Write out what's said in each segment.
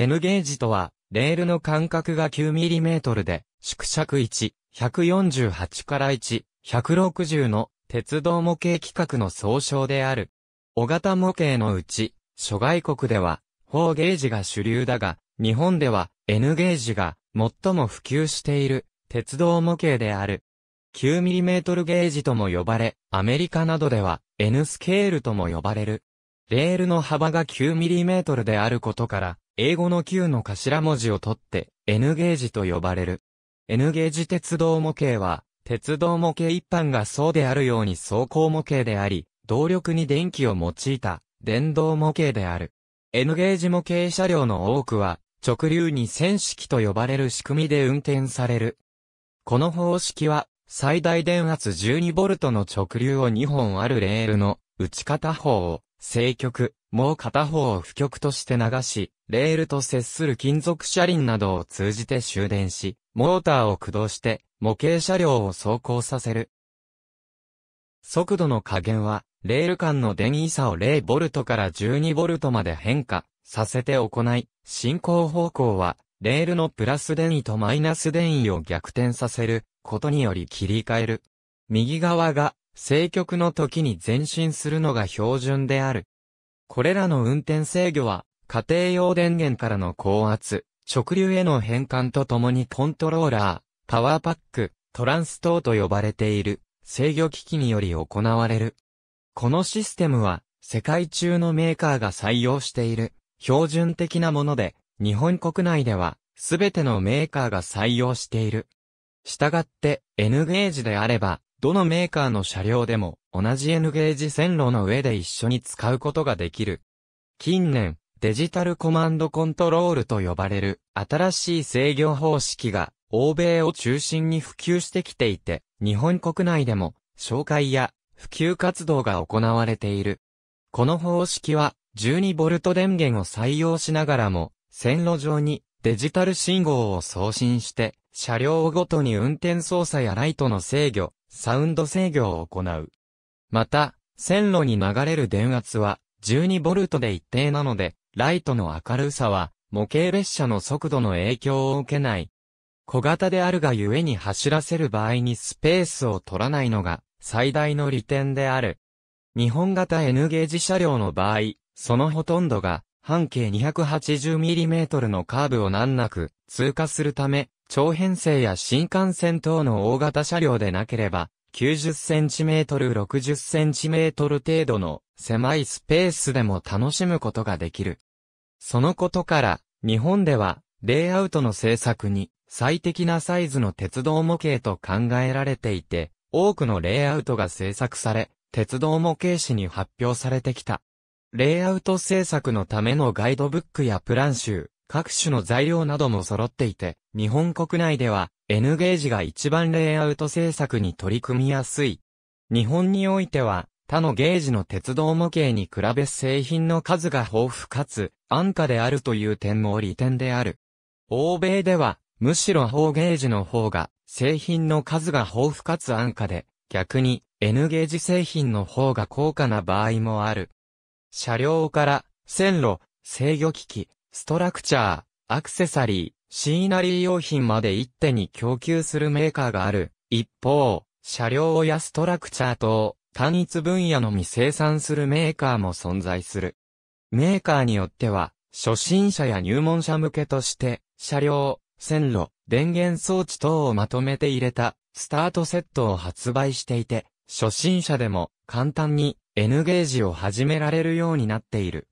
N ゲージとは、レールの間隔が 9mm で、縮尺1、148から1、160の鉄道模型規格の総称である。小型模型のうち、諸外国では、4ゲージが主流だが、日本では N ゲージが最も普及している鉄道模型である。9mm ゲージとも呼ばれ、アメリカなどでは N スケールとも呼ばれる。レールの幅が 9mm であることから、英語の Q の頭文字を取って N ゲージと呼ばれる。N ゲージ鉄道模型は、鉄道模型一般がそうであるように走行模型であり、動力に電気を用いた電動模型である。N ゲージ模型車両の多くは、直流に線式と呼ばれる仕組みで運転される。この方式は、最大電圧 12V の直流を2本あるレールの、打ち片方を正極、もう片方を負極として流し、レールと接する金属車輪などを通じて終電し、モーターを駆動して模型車両を走行させる。速度の加減は、レール間の電位差を 0V から 12V まで変化させて行い、進行方向は、レールのプラス電位とマイナス電位を逆転させることにより切り替える。右側が正極の時に前進するのが標準である。これらの運転制御は家庭用電源からの高圧、直流への変換とともにコントローラー、パワーパック、トランス等と呼ばれている制御機器により行われる。このシステムは世界中のメーカーが採用している標準的なもので、日本国内ではすべてのメーカーが採用している。したがって N ゲージであれば、どのメーカーの車両でも同じ N ゲージ線路の上で一緒に使うことができる。近年、デジタルコマンドコントロールと呼ばれる新しい制御方式が欧米を中心に普及してきていて、日本国内でも紹介や普及活動が行われている。この方式は 12V 電源を採用しながらも線路上にデジタル信号を送信して車両ごとに運転操作やライトの制御、サウンド制御を行う。また、線路に流れる電圧は 12V で一定なので、ライトの明るさは、模型列車の速度の影響を受けない。小型であるがゆえに走らせる場合にスペースを取らないのが最大の利点である。日本型 N ゲージ車両の場合、そのほとんどが半径 280mm のカーブを難なく通過するため、長編成や新幹線等の大型車両でなければ、90cm、60cm 程度の狭いスペースでも楽しむことができる。そのことから、日本では、レイアウトの制作に最適なサイズの鉄道模型と考えられていて、多くのレイアウトが制作され、鉄道模型紙に発表されてきた。レイアウト制作のためのガイドブックやプラン集、各種の材料なども揃っていて、日本国内では N ゲージが一番レイアウト制作に取り組みやすい。日本においては、他のゲージの鉄道模型に比べ製品の数が豊富かつ安価であるという点も利点である。欧米では、むしろ方ゲージの方が製品の数が豊富かつ安価で、逆に N ゲージ製品の方が高価な場合もある。車両から線路、制御機器、ストラクチャー、アクセサリー、シーナリー用品まで一手に供給するメーカーがある。一方、車両やストラクチャー等、単一分野のみ生産するメーカーも存在する。メーカーによっては、初心者や入門者向けとして、車両、線路、電源装置等をまとめて入れた、スタートセットを発売していて、初心者でも簡単に N ゲージを始められるようになっている。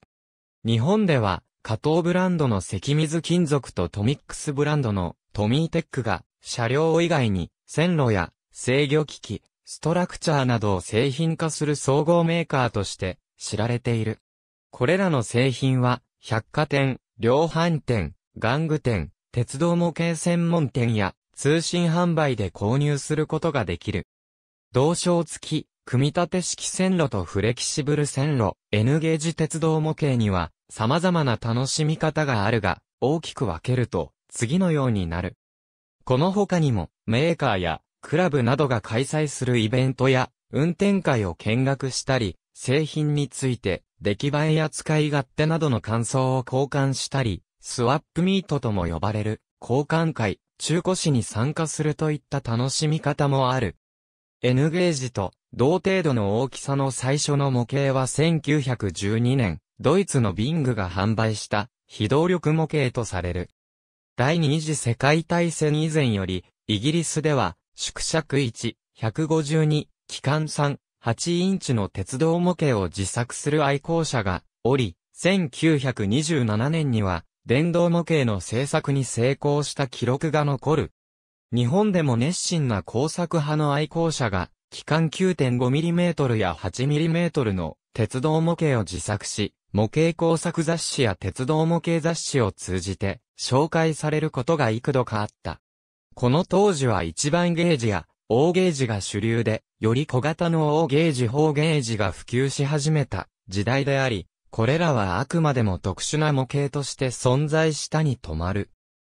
日本では、加藤ブランドの関水金属とトミックスブランドのトミーテックが、車両以外に線路や制御機器、ストラクチャーなどを製品化する総合メーカーとして知られている。これらの製品は、百貨店、量販店、玩具店、鉄道模型専門店や通信販売で購入することができる。同床付き、組み立て式線路とフレキシブル線路、N ゲージ鉄道模型には様々な楽しみ方があるが、大きく分けると次のようになる。この他にもメーカーやクラブなどが開催するイベントや、運転会を見学したり、製品について、出来栄えや使い勝手などの感想を交換したり、スワップミートとも呼ばれる、交換会、中古市に参加するといった楽しみ方もある。N ゲージと同程度の大きさの最初の模型は1912年、ドイツのビングが販売した非動力模型とされる。第二次世界大戦以前より、イギリスでは縮尺1、152、機関3、8インチの鉄道模型を自作する愛好者がおり、1927年には電動模型の制作に成功した記録が残る。日本でも熱心な工作派の愛好者が、機関 9.5mm や 8mm の鉄道模型を自作し、模型工作雑誌や鉄道模型雑誌を通じて紹介されることが幾度かあった。この当時は一番ゲージや、大ゲージが主流で、より小型の大ゲージ方ゲージが普及し始めた時代であり、これらはあくまでも特殊な模型として存在したに止まる。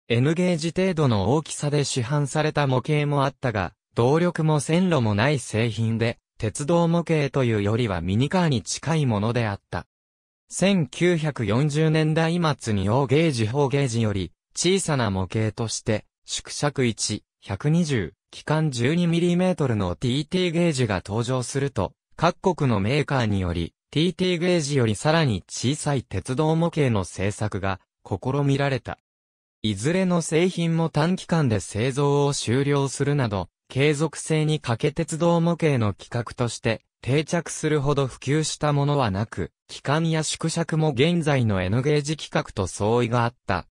N ゲージ程度の大きさで市販された模型もあったが、動力も線路もない製品で、鉄道模型というよりはミニカーに近いものであった。1940年代末に大ゲージ方ゲージより小さな模型として縮尺1、120、期間 12mm の TT ゲージが登場すると、各国のメーカーにより、TT ゲージよりさらに小さい鉄道模型の製作が試みられた。いずれの製品も短期間で製造を終了するなど、継続性に欠け鉄道模型の企画として定着するほど普及したものはなく、機関や縮尺も現在の N ゲージ規格と相違があった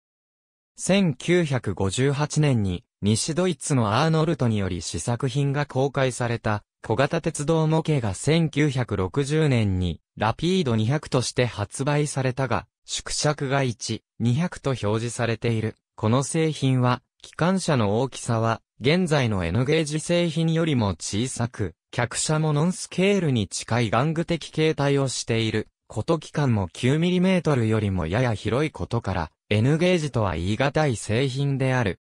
1958年に西ドイツのアーノルトにより試作品が公開された小型鉄道模型が1960年にラピード200として発売されたが、縮尺が1、200と表示されている。この製品は、機関車の大きさは、現在の N ゲージ製品よりも小さく、客車もノンスケールに近い玩具的形態をしている。こと機関も 9mm よりもやや広いことから、N ゲージとは言い難い製品である。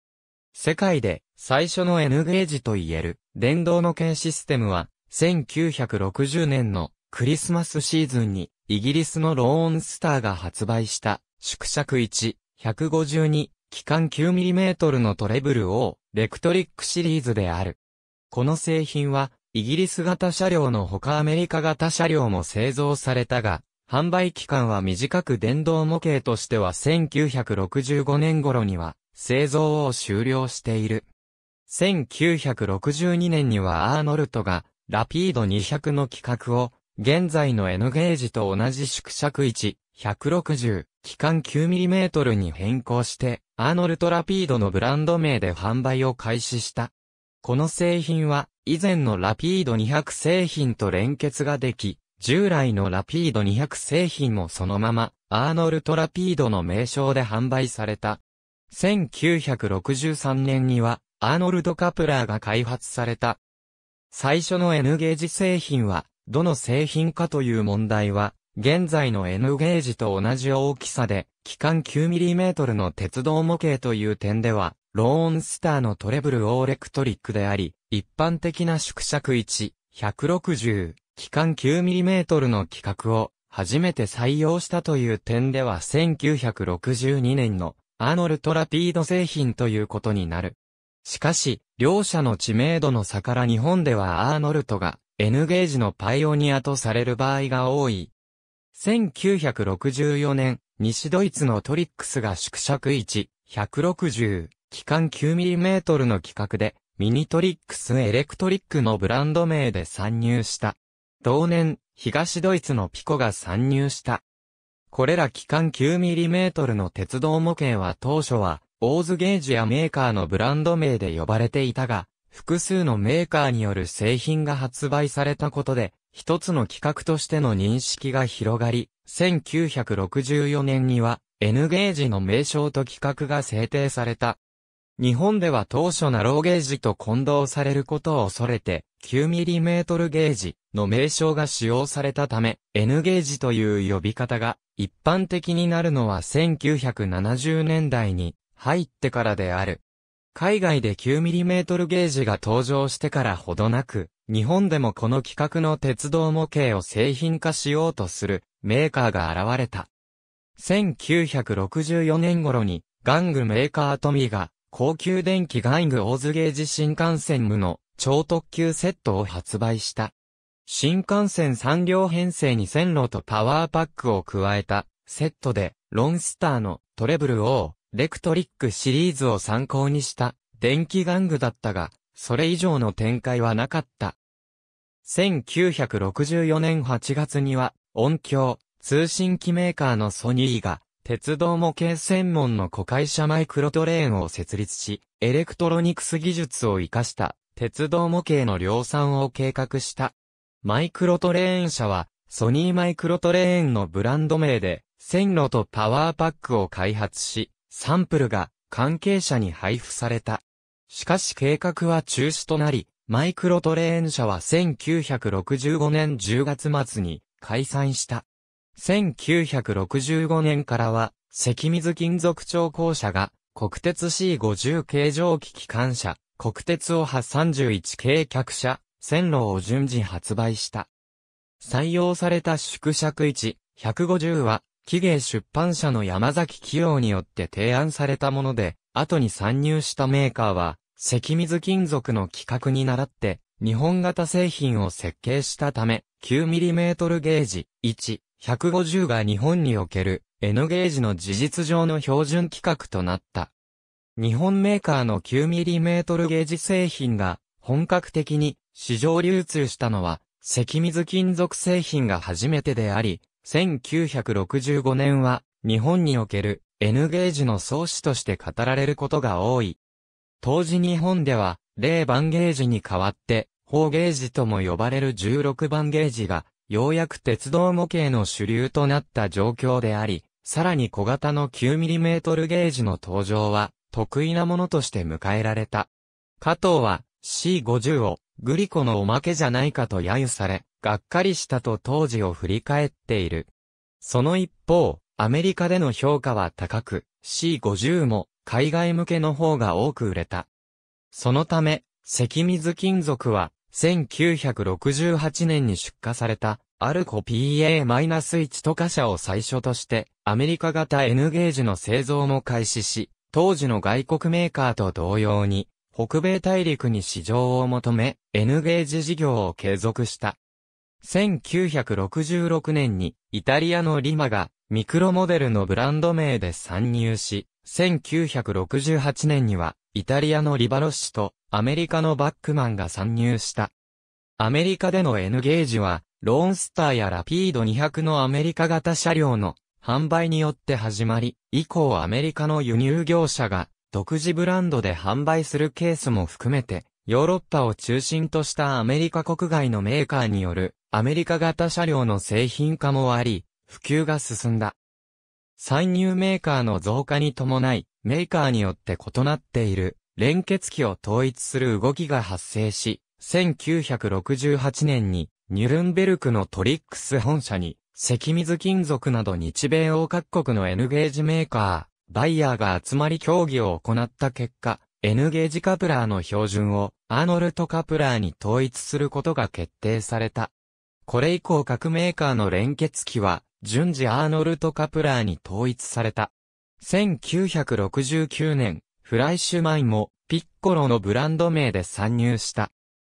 世界で最初の N ゲージと言える電動の剣システムは1960年のクリスマスシーズンにイギリスのローンスターが発売した縮尺1、152、機関 9mm のトレブルをレクトリックシリーズである。この製品はイギリス型車両の他アメリカ型車両も製造されたが、販売期間は短く電動模型としては1965年頃には製造を終了している。1962年にはアーノルトがラピード200の規格を現在の N ゲージと同じ縮尺位置160期間 9mm に変更してアーノルトラピードのブランド名で販売を開始した。この製品は以前のラピード200製品と連結ができ、従来のラピード200製品もそのまま、アーノルト・ラピードの名称で販売された。1963年には、アーノルド・カプラーが開発された。最初の N ゲージ製品は、どの製品かという問題は、現在の N ゲージと同じ大きさで、機関 9mm の鉄道模型という点では、ローンスターのトレブルオーレクトリックであり、一般的な縮尺1、160、期間 9mm の規格を初めて採用したという点では1962年のアーノルトラピード製品ということになる。しかし、両社の知名度の差から日本ではアーノルトが N ゲージのパイオニアとされる場合が多い。1964年、西ドイツのトリックスが縮尺1、160、期間 9mm の規格で、ミニトリックスエレクトリックのブランド名で参入した。同年、東ドイツのピコが参入した。これら機関 9mm の鉄道模型は当初は、オーズゲージやメーカーのブランド名で呼ばれていたが、複数のメーカーによる製品が発売されたことで、一つの企画としての認識が広がり、1964年には N ゲージの名称と規格が制定された。日本では当初ナローゲージと混同されることを恐れて、9mm ゲージの名称が使用されたため、N ゲージという呼び方が一般的になるのは1970年代に入ってからである。海外で 9mm ゲージが登場してからほどなく、日本でもこの規格の鉄道模型を製品化しようとするメーカーが現れた。1964年頃に、玩具メーカートミーが高級電気玩具大津ゲージ新幹線無の超特急セットを発売した。新幹線3両編成に線路とパワーパックを加えたセットでロンスターのトレブル O、レクトリックシリーズを参考にした電気玩具だったが、それ以上の展開はなかった。1964年8月には音響、通信機メーカーのソニーが鉄道模型専門の子会社マイクロトレーンを設立し、エレクトロニクス技術を活かした鉄道模型の量産を計画した。マイクロトレーン社は、ソニーマイクロトレーンのブランド名で、線路とパワーパックを開発し、サンプルが関係者に配布された。しかし計画は中止となり、マイクロトレーン社は1965年10月末に解散した。1965年からは、関水金属調校舎が、国鉄 C50 形状機機関車、国鉄をハ31系客車、線路を順次発売した。採用された縮尺1、150は、企業出版社の山崎企業によって提案されたもので、後に参入したメーカーは、関水金属の規格に倣って、日本型製品を設計したため、9mm ゲージ、1、150が日本における N ゲージの事実上の標準規格となった。日本メーカーの 9mm ゲージ製品が本格的に市場流通したのは石水金属製品が初めてであり、1965年は日本における N ゲージの創始として語られることが多い。当時日本では0番ゲージに代わって、4ゲージとも呼ばれる16番ゲージがようやく鉄道模型の主流となった状況であり、さらに小型の 9mm ゲージの登場は、得意なものとして迎えられた。加藤は C50 をグリコのおまけじゃないかと揶揄され、がっかりしたと当時を振り返っている。その一方、アメリカでの評価は高く、C50 も海外向けの方が多く売れた。そのため、関水金属は1968年に出荷された、アルコ PA-1 と化車を最初として、アメリカ型 N ゲージの製造も開始し、当時の外国メーカーと同様に、北米大陸に市場を求め、N ゲージ事業を継続した。1966年に、イタリアのリマが、ミクロモデルのブランド名で参入し、1968年には、イタリアのリバロッシュとアメリカのバックマンが参入した。アメリカでの N ゲージは、ローンスターやラピード200のアメリカ型車両の販売によって始まり、以降アメリカの輸入業者が独自ブランドで販売するケースも含めて、ヨーロッパを中心としたアメリカ国外のメーカーによるアメリカ型車両の製品化もあり、普及が進んだ。参入メーカーの増加に伴い、メーカーによって異なっている連結機を統一する動きが発生し、1968年にニュルンベルクのトリックス本社に、石水金属など日米欧各国の N ゲージメーカー、バイヤーが集まり協議を行った結果、N ゲージカプラーの標準をアーノルトカプラーに統一することが決定された。これ以降各メーカーの連結機は順次アーノルト・カプラーに統一された。1969年、フライシュマイもピッコロのブランド名で参入した。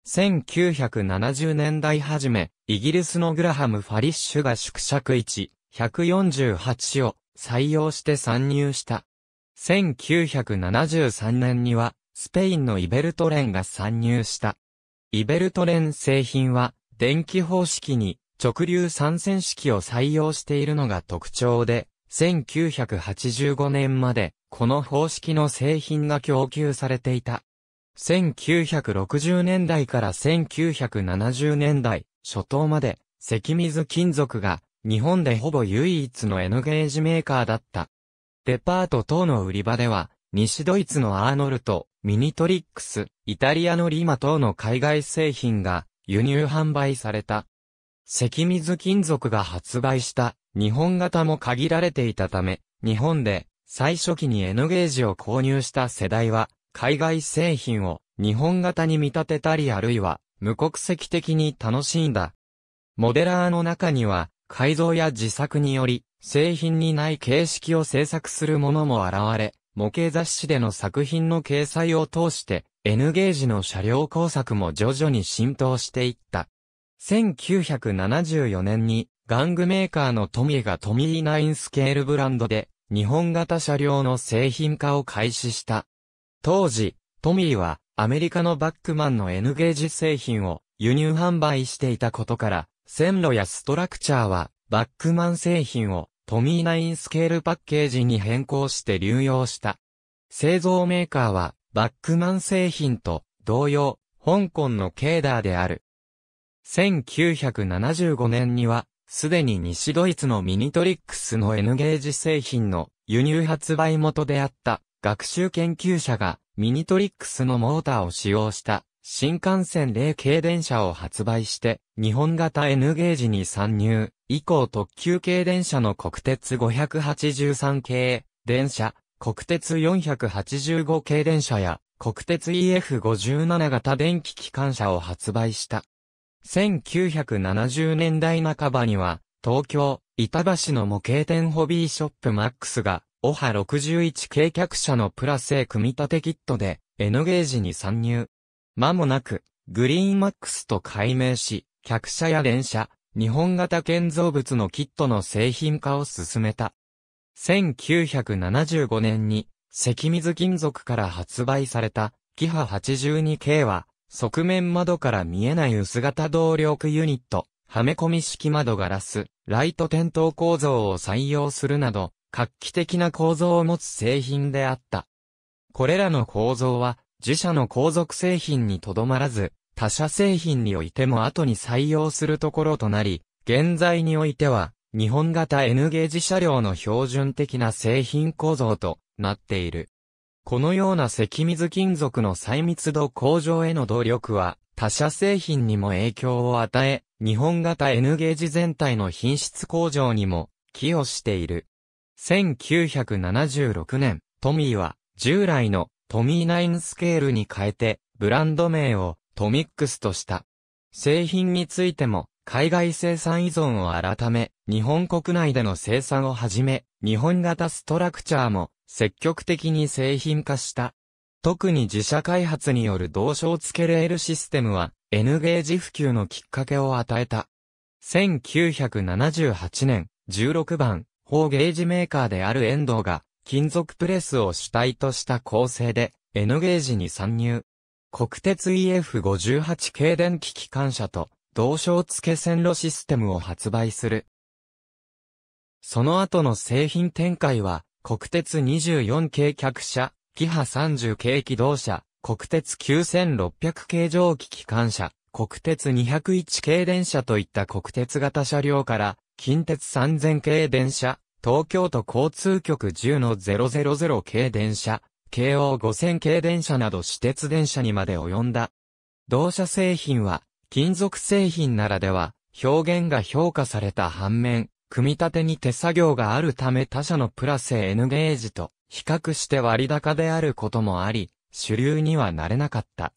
1970年代初め、イギリスのグラハム・ファリッシュが縮尺1、148を採用して参入した。1973年には、スペインのイベルトレンが参入した。イベルトレン製品は、電気方式に直流参線式を採用しているのが特徴で、1985年まで、この方式の製品が供給されていた。1960年代から1970年代初頭まで、石水金属が日本でほぼ唯一の N ゲージメーカーだった。デパート等の売り場では、西ドイツのアーノルト、ミニトリックス、イタリアのリマ等の海外製品が輸入販売された。石水金属が発売した日本型も限られていたため、日本で最初期に N ゲージを購入した世代は、海外製品を日本型に見立てたりあるいは無国籍的に楽しんだ。モデラーの中には、改造や自作により、製品にない形式を制作するものも現れ、模型雑誌での作品の掲載を通して、N ゲージの車両工作も徐々に浸透していった。1974年に玩具メーカーのトミーがトミーナインスケールブランドで日本型車両の製品化を開始した。当時、トミーはアメリカのバックマンの N ゲージ製品を輸入販売していたことから、線路やストラクチャーはバックマン製品をトミーナインスケールパッケージに変更して流用した。製造メーカーはバックマン製品と同様、香港のケーダーである。1975年には、すでに西ドイツのミニトリックスの N ゲージ製品の輸入発売元であった学習研究者がミニトリックスのモーターを使用した新幹線霊系電車を発売して日本型 N ゲージに参入以降特急系電車の国鉄583系電車、国鉄485系電車や国鉄 EF57 型電気機関車を発売した。1970年代半ばには、東京、板橋の模型店ホビーショップマックスが、オハ61計客車のプラス組み立てキットで、N ゲージに参入。間もなく、グリーンマックスと改名し、客車や連車、日本型建造物のキットの製品化を進めた。1975年に、関水金属から発売された、キハ82系は、側面窓から見えない薄型動力ユニット、はめ込み式窓ガラス、ライト点灯構造を採用するなど、画期的な構造を持つ製品であった。これらの構造は、自社の後続製品にとどまらず、他社製品においても後に採用するところとなり、現在においては、日本型 N ゲージ車両の標準的な製品構造となっている。このような石水金属の細密度向上への努力は、他社製品にも影響を与え、日本型 N ゲージ全体の品質向上にも寄与している。1976年、トミーは従来のトミー9スケールに変えてブランド名をトミックスとした。製品についても海外生産依存を改め、日本国内での生産をはじめ、日本型ストラクチャーも積極的に製品化した。特に自社開発による同賞付けレールシステムは N ゲージ普及のきっかけを与えた。1978年、16番、法ゲージメーカーである遠藤が、金属プレスを主体とした構成で、N ゲージに参入。国鉄 EF58 系電気機関車と、同賞付け線路システムを発売する。その後の製品展開は、国鉄24系客車、キハ30系機動車、国鉄9600系蒸気機関車、国鉄201系電車といった国鉄型車両から、近鉄3000系電車、東京都交通局10の000系電車、京王5000系電車など私鉄電車にまで及んだ。同社製品は、金属製品ならでは、表現が評価された反面、組み立てに手作業があるため他社のプラス N ゲージと比較して割高であることもあり、主流にはなれなかった。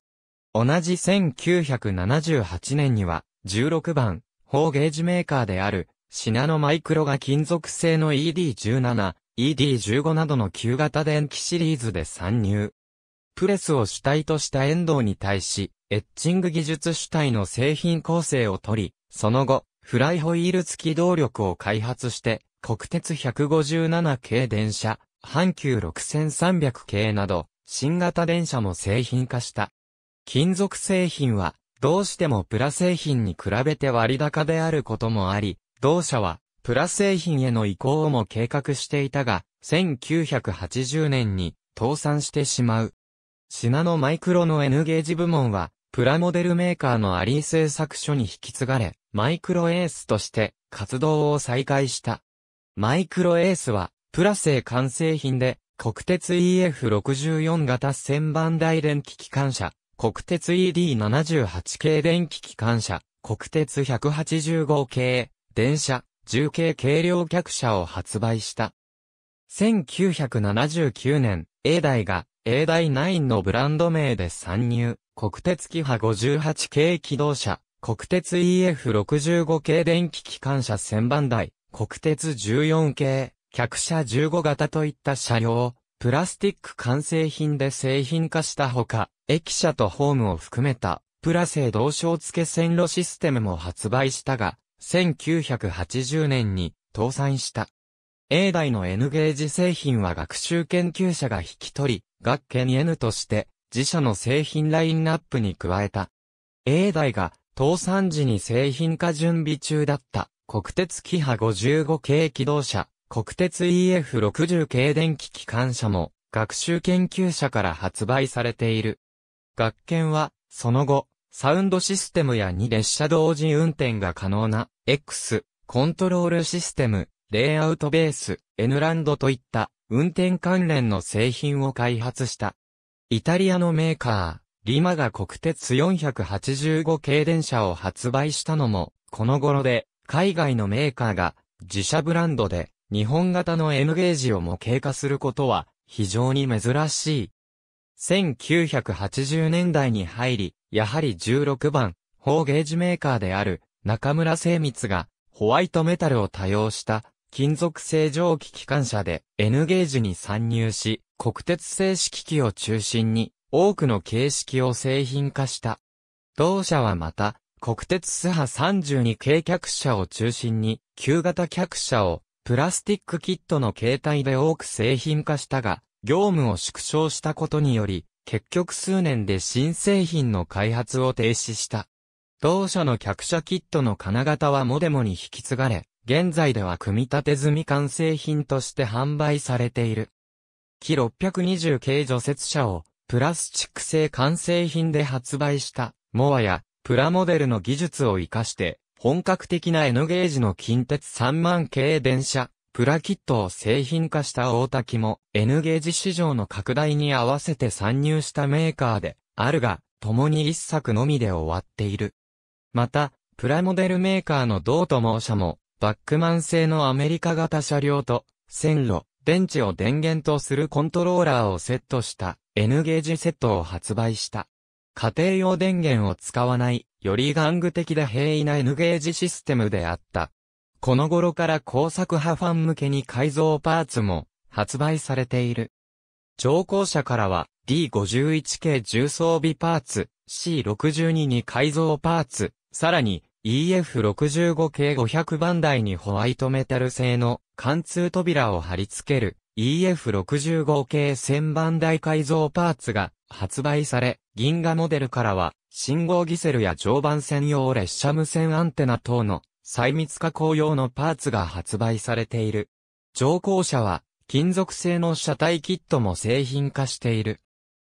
同じ1978年には、16番、方ゲージメーカーである、シナノマイクロが金属製の ED17、ED15 などの旧型電気シリーズで参入。プレスを主体とした遠藤に対し、エッチング技術主体の製品構成をとり、その後、フライホイール付き動力を開発して、国鉄157系電車、阪急6300系など、新型電車も製品化した。金属製品は、どうしてもプラ製品に比べて割高であることもあり、同社は、プラ製品への移行をも計画していたが、1980年に倒産してしまう。シナノマイクロの N ゲージ部門は、プラモデルメーカーのアリー製作所に引き継がれ、マイクロエースとして活動を再開した。マイクロエースは、プラ製完成品で、国鉄 EF64 型1000番台電気機関車、国鉄 ED78 系電気機関車、国鉄185系、電車、重軽軽量客車を発売した。1979年、A 台が A 台9のブランド名で参入、国鉄キハ58系機動車、国鉄 EF65 系電気機関車1000番台、国鉄14系、客車15型といった車両を、プラスティック完成品で製品化したほか、駅舎とホームを含めた、プラ製同床付線路システムも発売したが、1980年に倒産した。A 台の N ゲージ製品は学習研究者が引き取り、学研 N として自社の製品ラインナップに加えた。A 台が倒産時に製品化準備中だった、国鉄キハ55系機動車、国鉄 EF60 系電気機関車も、学習研究者から発売されている。学研は、その後、サウンドシステムや2列車同時運転が可能な、X、コントロールシステム、レイアウトベース、N ランドといった、運転関連の製品を開発した。イタリアのメーカー、リマが国鉄485系電車を発売したのも、この頃で、海外のメーカーが、自社ブランドで、日本型の N ゲージを模型化することは、非常に珍しい。1980年代に入り、やはり16番、方ゲージメーカーである、中村精密が、ホワイトメタルを多用した、金属製蒸気機関車で N ゲージに参入し、国鉄製式機を中心に多くの形式を製品化した。同社はまた、国鉄スハ32系客車を中心に、旧型客車をプラスティックキットの形態で多く製品化したが、業務を縮小したことにより、結局数年で新製品の開発を停止した。同社の客車キットの金型はモデモに引き継がれ、現在では組み立て済み完成品として販売されている。木620系除雪車をプラスチック製完成品で発売した、モアや、プラモデルの技術を活かして、本格的な N ゲージの近鉄3万系電車、プラキットを製品化した大滝も N ゲージ市場の拡大に合わせて参入したメーカーであるが、共に一作のみで終わっている。また、プラモデルメーカーの同猛社も、バックマン製のアメリカ型車両と、線路、電池を電源とするコントローラーをセットした N ゲージセットを発売した。家庭用電源を使わない、より玩具的で平易な N ゲージシステムであった。この頃から工作派ファン向けに改造パーツも発売されている。乗降車からは D51 系重装備パーツ、C62 に改造パーツ、さらに EF65 系500番台にホワイトメタル製の貫通扉を貼り付ける EF65 系1000番台改造パーツが発売され、銀河モデルからは信号ギセルや常磐専用列車無線アンテナ等の細密加工用のパーツが発売されている。乗降車は金属製の車体キットも製品化している。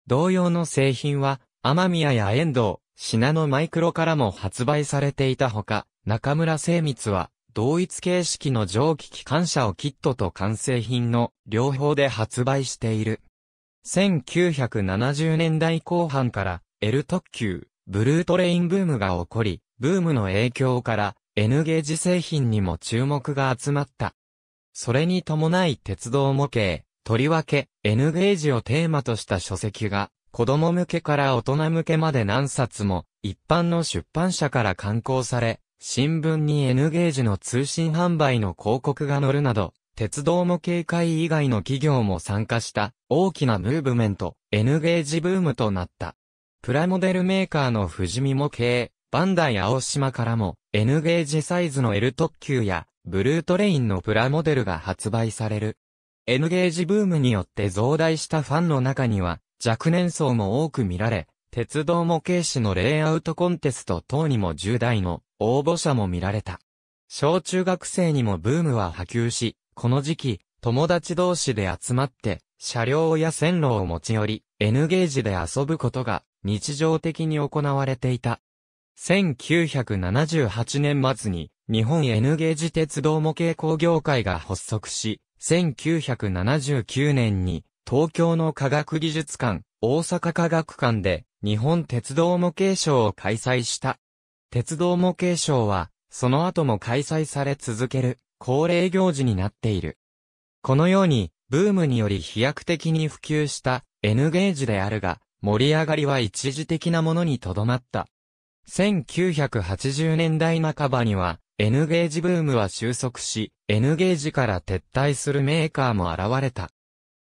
同様の製品は、雨宮や遠藤、シナノマイクロからも発売されていたほか、中村精密は、同一形式の蒸気機関車をキットと完成品の両方で発売している。1970年代後半から L 特急、ブルートレインブームが起こり、ブームの影響から N ゲージ製品にも注目が集まった。それに伴い鉄道模型、とりわけ N ゲージをテーマとした書籍が子供向けから大人向けまで何冊も、一般の出版社から刊行され、新聞に N ゲージの通信販売の広告が載るなど、鉄道模型会以外の企業も参加した大きなムーブメント、N ゲージブームとなった。プラモデルメーカーの富士見模型、バンダイ青島からも N ゲージサイズの L 特急やブルートレインのプラモデルが発売される。N ゲージブームによって増大したファンの中には、若年層も多く見られ、鉄道模型紙のレイアウトコンテスト等にも10代の応募者も見られた。小中学生にもブームは波及し、この時期、友達同士で集まって、車両や線路を持ち寄り、N ゲージで遊ぶことが日常的に行われていた。1978年末に日本 N ゲージ鉄道模型工業会が発足し、1979年に東京の科学技術館、大阪科学館で日本鉄道模型賞を開催した。鉄道模型賞は、その後も開催され続ける恒例行事になっている。このように、ブームにより飛躍的に普及した N ゲージであるが、盛り上がりは一時的なものにとどまった。1980年代半ばには、N ゲージブームは収束し、N ゲージから撤退するメーカーも現れた。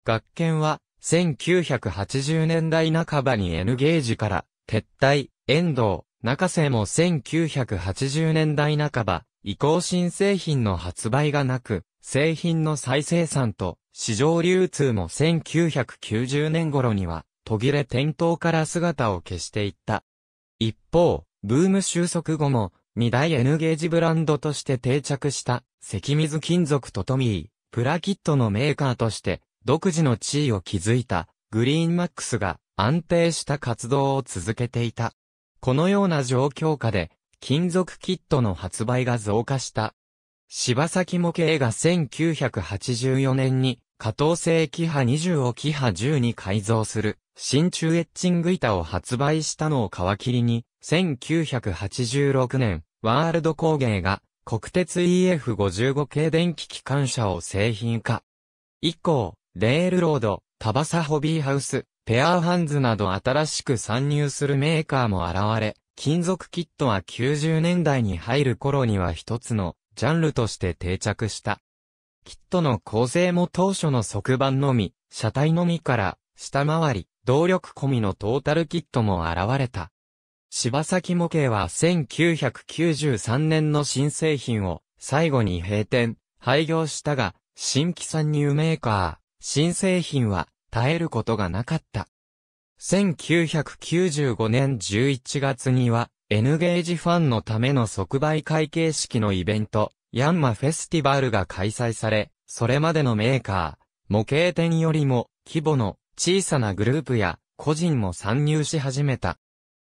学研は、1980年代半ばに N ゲージから、撤退、遠藤、中瀬も1980年代半ば、移行新製品の発売がなく、製品の再生産と、市場流通も1990年頃には、途切れ店頭から姿を消していった。一方、ブーム収束後も、二大 N ゲージブランドとして定着した、関水金属とトミー、プラキットのメーカーとして、独自の地位を築いたグリーンマックスが安定した活動を続けていた。このような状況下で金属キットの発売が増加した。柴崎模型が1984年に加藤製キハ20をキハ10に改造する新中エッチング板を発売したのを皮切りに、1986年、ワールド工芸が国鉄 EF55 系電気機関車を製品化。以降、レールロード、タバサホビーハウス、ペアハンズなど新しく参入するメーカーも現れ、金属キットは90年代に入る頃には一つのジャンルとして定着した。キットの構成も当初の側板のみ、車体のみから下回り、動力込みのトータルキットも現れた。柴崎模型は1993年の新製品を最後に閉店、廃業したが、新規参入メーカー、新製品は耐えることがなかった。1995年11月には、N ゲージファンのための即売会形式のイベント、ヤンマフェスティバルが開催され、それまでのメーカー、模型店よりも規模の小さなグループや個人も参入し始めた。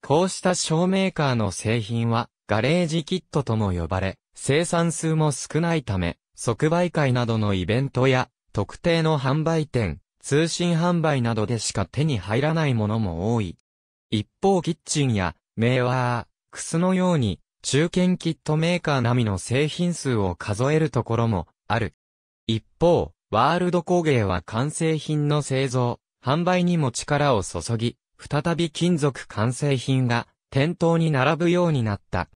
こうした小メーカーの製品はガレージキットとも呼ばれ、生産数も少ないため、即売会などのイベントや特定の販売店、通信販売などでしか手に入らないものも多い。一方キッチンや、メーワー、クスのように、中堅キットメーカー並みの製品数を数えるところもある。一方、ワールド工芸は完成品の製造、販売にも力を注ぎ、再び金属完成品が店頭に並ぶようになった。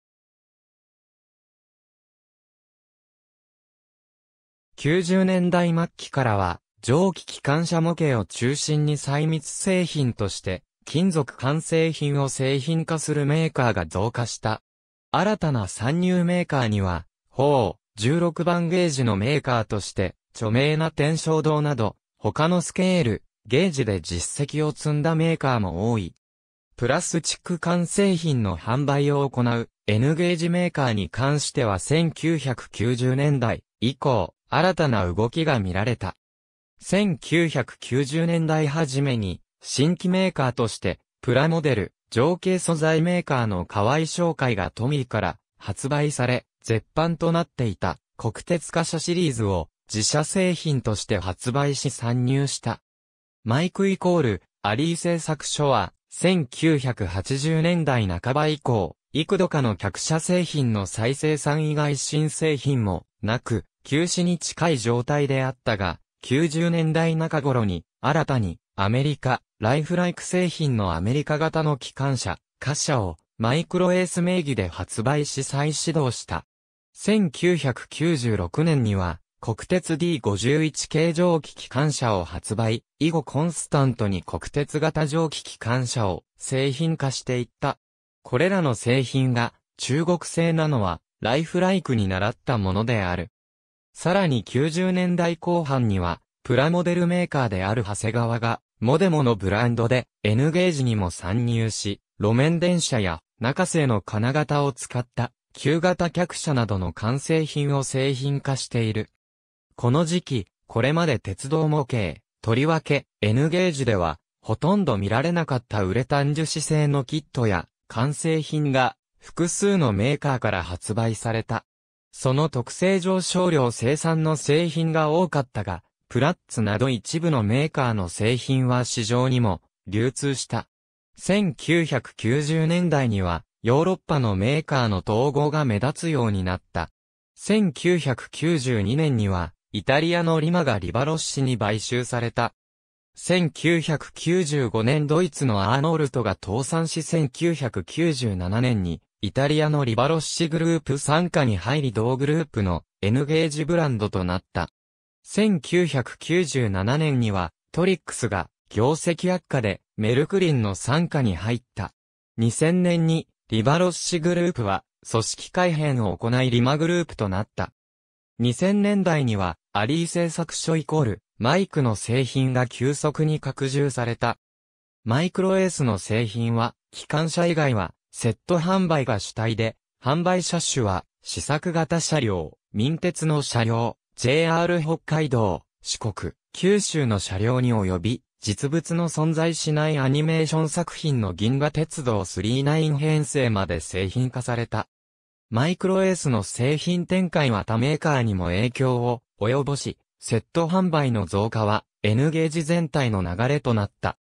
90年代末期からは、蒸気機関車模型を中心に細密製品として、金属完成品を製品化するメーカーが増加した。新たな参入メーカーには、ほう、16番ゲージのメーカーとして、著名な天正堂など、他のスケール、ゲージで実績を積んだメーカーも多い。プラスチック完成品の販売を行う N ゲージメーカーに関しては1990年代以降、新たな動きが見られた。1990年代初めに、新規メーカーとして、プラモデル、情景素材メーカーの河合紹介がトミーから発売され、絶版となっていた国鉄貨車シリーズを自社製品として発売し参入した。マイクイコール、アリー製作所は、1980年代半ば以降、幾度かの客車製品の再生産以外新製品もなく、休止に近い状態であったが、90年代中頃に、新たに、アメリカ、ライフライク製品のアメリカ型の機関車、貨車を、マイクロエース名義で発売し再始動した。1996年には、国鉄 D51 系蒸気機関車を発売、以後コンスタントに国鉄型蒸気機関車を製品化していった。これらの製品が中国製なのはライフライクに習ったものである。さらに90年代後半には、プラモデルメーカーである長谷川が、モデモのブランドで N ゲージにも参入し、路面電車や中世の金型を使った旧型客車などの完成品を製品化している。この時期、これまで鉄道模型、とりわけ N ゲージでは、ほとんど見られなかったウレタン樹脂製のキットや完成品が複数のメーカーから発売された。その特性上少量生産の製品が多かったが、プラッツなど一部のメーカーの製品は市場にも流通した。1990年代にはヨーロッパのメーカーの統合が目立つようになった。1992年にはイタリアのリマがリバロッシに買収された。1995年ドイツのアーノルトが倒産し1997年にイタリアのリバロッシグループ参加に入り同グループの N ゲージブランドとなった。1997年にはトリックスが業績悪化でメルクリンの参加に入った。2000年にリバロッシグループは組織改変を行いリマグループとなった。2000年代にはアリー製作所イコールマイクの製品が急速に拡充された。マイクロエースの製品は機関車以外はセット販売が主体で、販売車種は、試作型車両、民鉄の車両、JR 北海道、四国、九州の車両に及び、実物の存在しないアニメーション作品の銀河鉄道39編成まで製品化された。マイクロエースの製品展開は他メーカーにも影響を及ぼし、セット販売の増加は N ゲージ全体の流れとなった。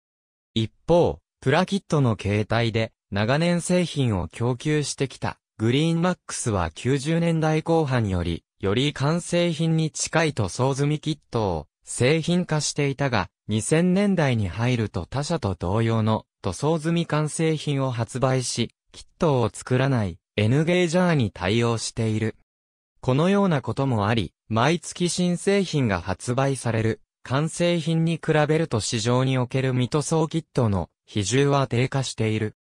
一方、プラキットの形態で長年製品を供給してきた、グリーンマックスは90年代後半より、より完成品に近い塗装済みキットを製品化していたが、2000年代に入ると他社と同様の塗装済み完成品を発売し、キットを作らない N ゲージャーに対応している。このようなこともあり、毎月新製品が発売される、完成品に比べると市場における未塗装キットの比重は低下している。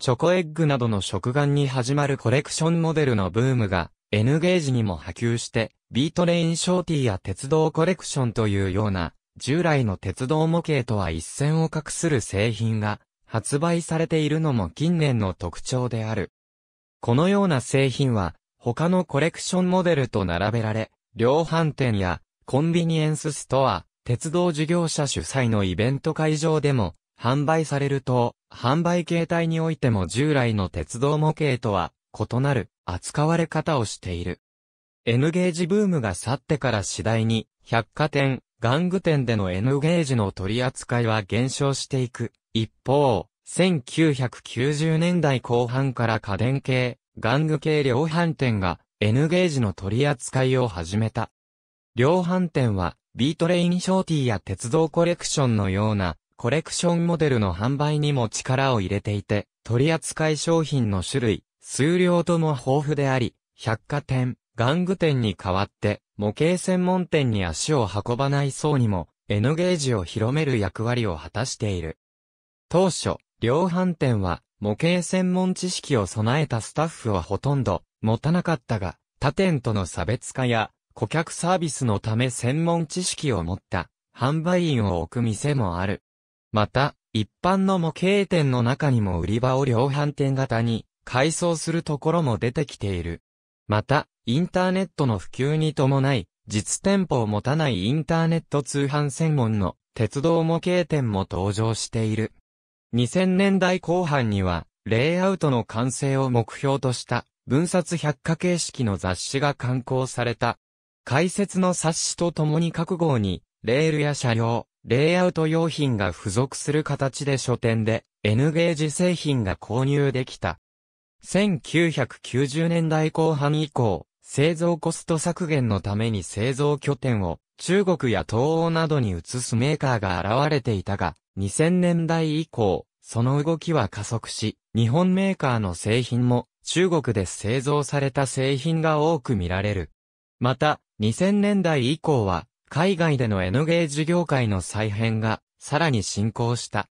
チョコエッグなどの食玩に始まるコレクションモデルのブームが N ゲージにも波及して、ビートレインショーティーや鉄道コレクションというような、従来の鉄道模型とは一線を画する製品が発売されているのも近年の特徴である。このような製品は他のコレクションモデルと並べられ、量販店やコンビニエンスストア、鉄道事業者主催のイベント会場でも販売されると、販売形態においても従来の鉄道模型とは異なる扱われ方をしている。N ゲージブームが去ってから次第に百貨店、玩具店での N ゲージの取り扱いは減少していく。一方、1990年代後半から家電系、玩具系量販店が N ゲージの取り扱いを始めた。量販店はビートレインショーティーや鉄道コレクションのようなコレクションモデルの販売にも力を入れていて、取扱い商品の種類、数量とも豊富であり、百貨店、玩具店に代わって、模型専門店に足を運ばない層にも、N ゲージを広める役割を果たしている。当初、量販店は、模型専門知識を備えたスタッフはほとんど持たなかったが、他店との差別化や顧客サービスのため専門知識を持った販売員を置く店もある。また、一般の模型店の中にも売り場を量販店型に改装するところも出てきている。また、インターネットの普及に伴い、実店舗を持たないインターネット通販専門の鉄道模型店も登場している。2000年代後半には、レイアウトの完成を目標とした分冊百科形式の雑誌が刊行された。解説の冊子とともに各号にレールや車両、レイアウト用品が付属する形で書店で N ゲージ製品が購入できた。1990年代後半以降、製造コスト削減のために製造拠点を中国や東欧などに移すメーカーが現れていたが、2000年代以降、その動きは加速し、日本メーカーの製品も中国で製造された製品が多く見られる。また、2000年代以降は海外での N ゲージ業界の再編が、さらに進行した。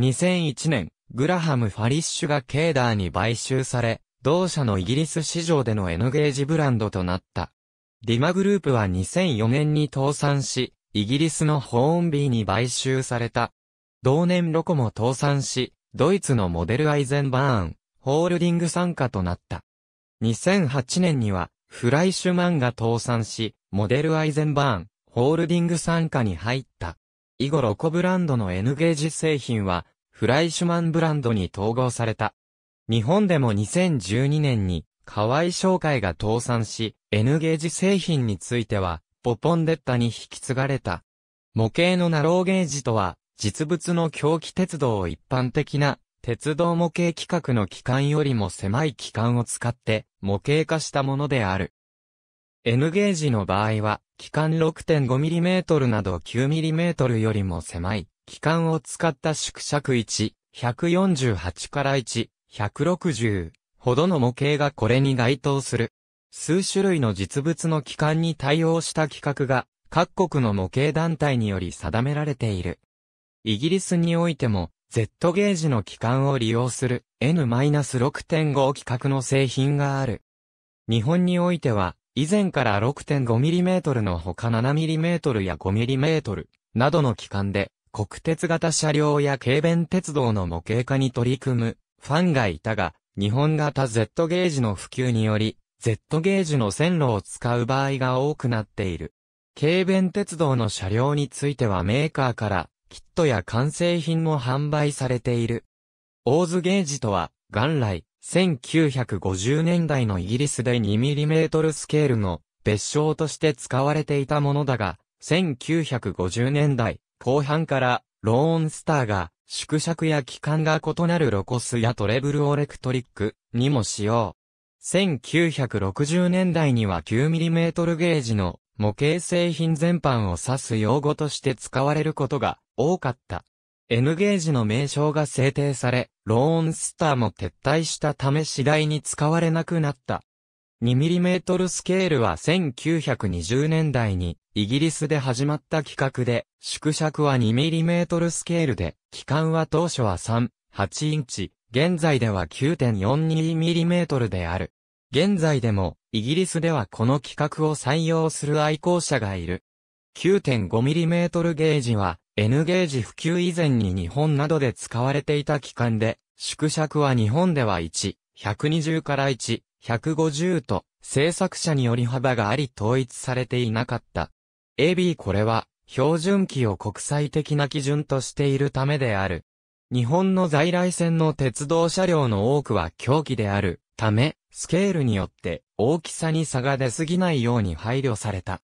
2001年、グラハム・ファリッシュがケーダーに買収され、同社のイギリス市場でのエゲージブランドとなった。ディマグループは2004年に倒産し、イギリスのホーンビーに買収された。同年ロコも倒産し、ドイツのモデルアイゼンバーン、ホールディング参加となった。2008年には、フライシュマンが倒産し、モデルアイゼンバーン、ホールディング参加に入った。以後ロコブランドの N ゲージ製品は、フライシュマンブランドに統合された。日本でも2012年に、河合商会が倒産し、N ゲージ製品については、ポポンデッタに引き継がれた。模型のナローゲージとは、実物の狂気鉄道を一般的な、鉄道模型規格の機関よりも狭い機関を使って、模型化したものである。N ゲージの場合は、期間 6.5mm など 9mm よりも狭い、機関を使った縮尺1、148から1、160ほどの模型がこれに該当する。数種類の実物の機関に対応した規格が、各国の模型団体により定められている。イギリスにおいても、Z ゲージの機関を利用する N-6.5 規格の製品がある。日本においては、以前から 6.5mm の他 7mm や 5mm などの機関で国鉄型車両や軽便鉄道の模型化に取り組むファンがいたが、日本型 Z ゲージの普及により、Z ゲージの線路を使う場合が多くなっている。軽便鉄道の車両についてはメーカーからキットや完成品も販売されている。オーズゲージとは、元来、1950年代のイギリスで 2mm スケールの別称として使われていたものだが、1950年代後半からローンスターが縮尺や機関が異なるロコスやトレブルオレクトリックにも使用。1960年代には 9mm ゲージの模型製品全般を指す用語として使われることが多かった。N ゲージの名称が制定され、ローンスターも撤退したため次第に使われなくなった。2mm スケールは1920年代にイギリスで始まった規格で、縮尺は 2mm スケールで、期間は当初は3、8インチ、現在では 9.42mm である。現在でも、イギリスではこの規格を採用する愛好者がいる。9.5mm ゲージは、N ゲージ普及以前に日本などで使われていた機関で、縮尺は日本では1、120から1、150と、製作者により幅があり統一されていなかった。AB これは、標準機を国際的な基準としているためである。日本の在来線の鉄道車両の多くは狂気であるため、スケールによって大きさに差が出すぎないように配慮された。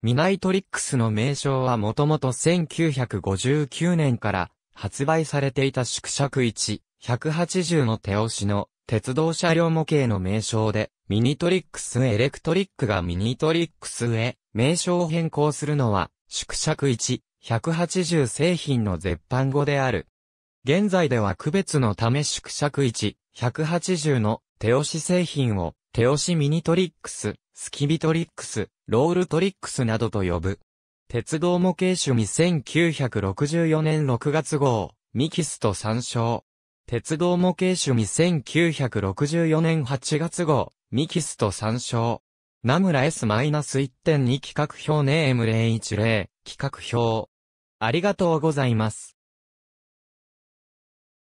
ミナイトリックスの名称はもともと1959年から発売されていた縮尺1、180の手押しの鉄道車両模型の名称で、ミニトリックスエレクトリックがミニトリックスへ名称を変更するのは、縮尺1、180製品の絶版語である。現在では区別のため縮尺1、180の手押し製品を手押しミニトリックス、スキビトリックス、ロールトリックスなどと呼ぶ。鉄道模型趣味1964年6月号、ミキスと参照。鉄道模型趣味1964年8月号、ミキスと参照。ナムラ S-1.2 企画表ネーム010、企画表。ありがとうございます。